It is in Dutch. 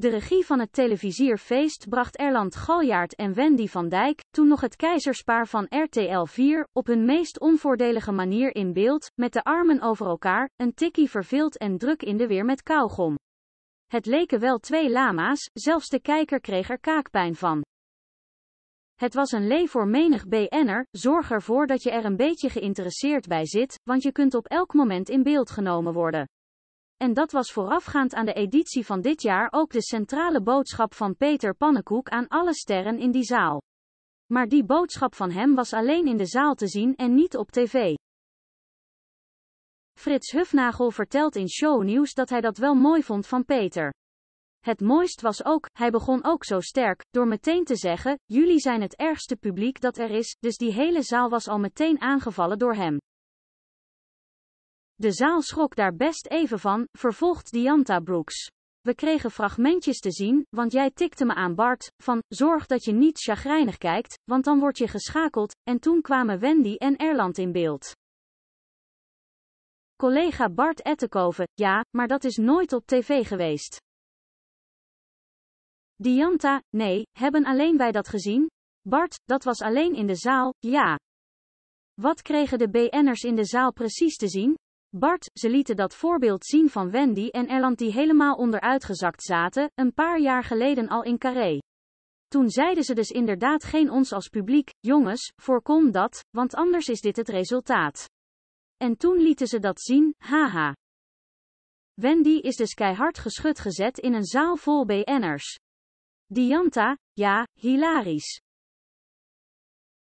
De regie van het televisierfeest bracht Erland Galjaard en Wendy van Dijk, toen nog het keizerspaar van RTL 4, op hun meest onvoordelige manier in beeld, met de armen over elkaar, een tikkie verveeld en druk in de weer met kauwgom. Het leken wel twee lama's, zelfs de kijker kreeg er kaakpijn van. Het was een lee voor menig BN'er, zorg ervoor dat je er een beetje geïnteresseerd bij zit, want je kunt op elk moment in beeld genomen worden en dat was voorafgaand aan de editie van dit jaar ook de centrale boodschap van Peter Pannenkoek aan alle sterren in die zaal. Maar die boodschap van hem was alleen in de zaal te zien en niet op tv. Frits Hufnagel vertelt in shownieuws dat hij dat wel mooi vond van Peter. Het mooist was ook, hij begon ook zo sterk, door meteen te zeggen, jullie zijn het ergste publiek dat er is, dus die hele zaal was al meteen aangevallen door hem. De zaal schrok daar best even van, vervolgt Dianta Brooks. We kregen fragmentjes te zien, want jij tikte me aan Bart, van, zorg dat je niet chagrijnig kijkt, want dan word je geschakeld, en toen kwamen Wendy en Erland in beeld. Collega Bart Ettekoven, ja, maar dat is nooit op tv geweest. Dianta, nee, hebben alleen wij dat gezien? Bart, dat was alleen in de zaal, ja. Wat kregen de BN'ers in de zaal precies te zien? Bart, ze lieten dat voorbeeld zien van Wendy en Erland die helemaal onderuitgezakt zaten, een paar jaar geleden al in Carré. Toen zeiden ze dus inderdaad geen ons als publiek, jongens, voorkom dat, want anders is dit het resultaat. En toen lieten ze dat zien, haha. Wendy is dus keihard geschud gezet in een zaal vol BN'ers. Dianta, ja, hilarisch.